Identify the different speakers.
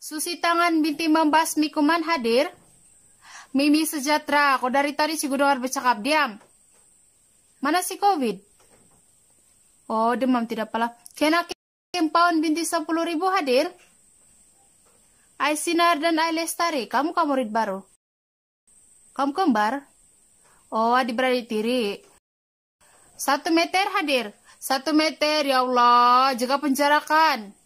Speaker 1: Susi Tangan binti membasmi kuman hadir. Mimi sejahtera, kok dari tadi si Gudoar bercakap diam. Mana si COVID? Oh, demam tidak pala. Kena kempaun binti sepuluh ribu hadir. Ai Sinar dan Ai Lestari, kamu kamurid baru. Kamu kembar? Oh, adik beradik tiri. Satu meter hadir. Satu meter, ya Allah, jaga penjarakan.